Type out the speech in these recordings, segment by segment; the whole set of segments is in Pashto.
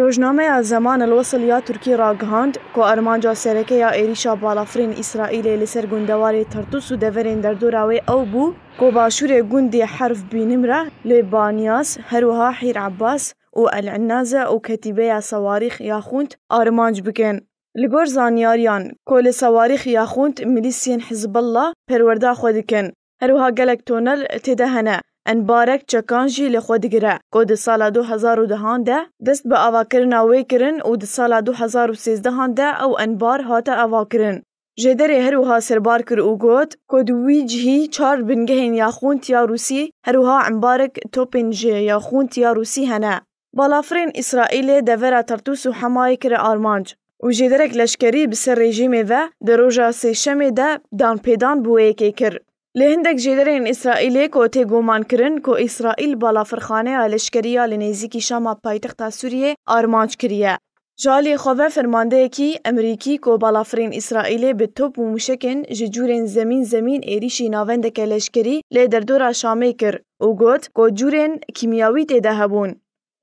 رۆژنامەیە زمان الوصل یا تورکی ڕاگەهاند کۆ ئەرمانجا سرکه یا ایریشا بالافرین اسرائیل لسر گوندەواری ترتوس و دو راوی او بو کۆ باشور گوندی حرف بینمرە لێ لبانیاس هروها حیر عباس و ئەلعنازە و سواریخ یا خوند ئارمانج بکەن لگور زانیاریان کۆ لە یا خوند ملیسین حزب الله پرورده دکەن هەروها گەلەک تۆنەل تێدە انبارک چکان جی له خو دګره کو د سال 2010 ده دست به اواکرنا وې کرن او د سال 2013 ده او انبار هاته اواکرن جدر هروها سربار کر او گوت کو د ویجهی چار بنګهن یا خون تیا روسی هروها انبارک توپن جی یا خون تیا روسی هنه بالافرین اسرائیل د ورا ترتوس و حمای کر آرمانج و جدرک لشکری بسر رژیم و در روژا سه شمه ده دان پیدان بوه که کرد. Li hindek jêderên İsraîlê ku tê goman kirin ku İsraîl balafirxaneya leşkeriya li nêzîkî şama paytexta Sûriyê armanc kiriye. Jalê xwe fermandeyekî Emerîkî ku balafirên İsraîlê bi top û mûşekên ji cûrên zemîn zemîn êrişî navendeke leşkerî lê derdora Şamê kir û got ku cûrên kîmyawî têde hebûn.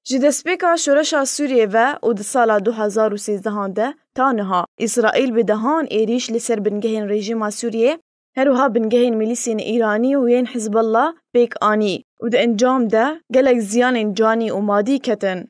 Ji destpêka şoreşa Sûriyê ve û di sala 2013 de ta niha İsraîl bi dehan êriş li ser bingehên rejima Sûriyê هروها بن جهين ميليسيان إيراني وين حزب الله بيك آني ود انجام ده قلق زيان جاني ومادي كتن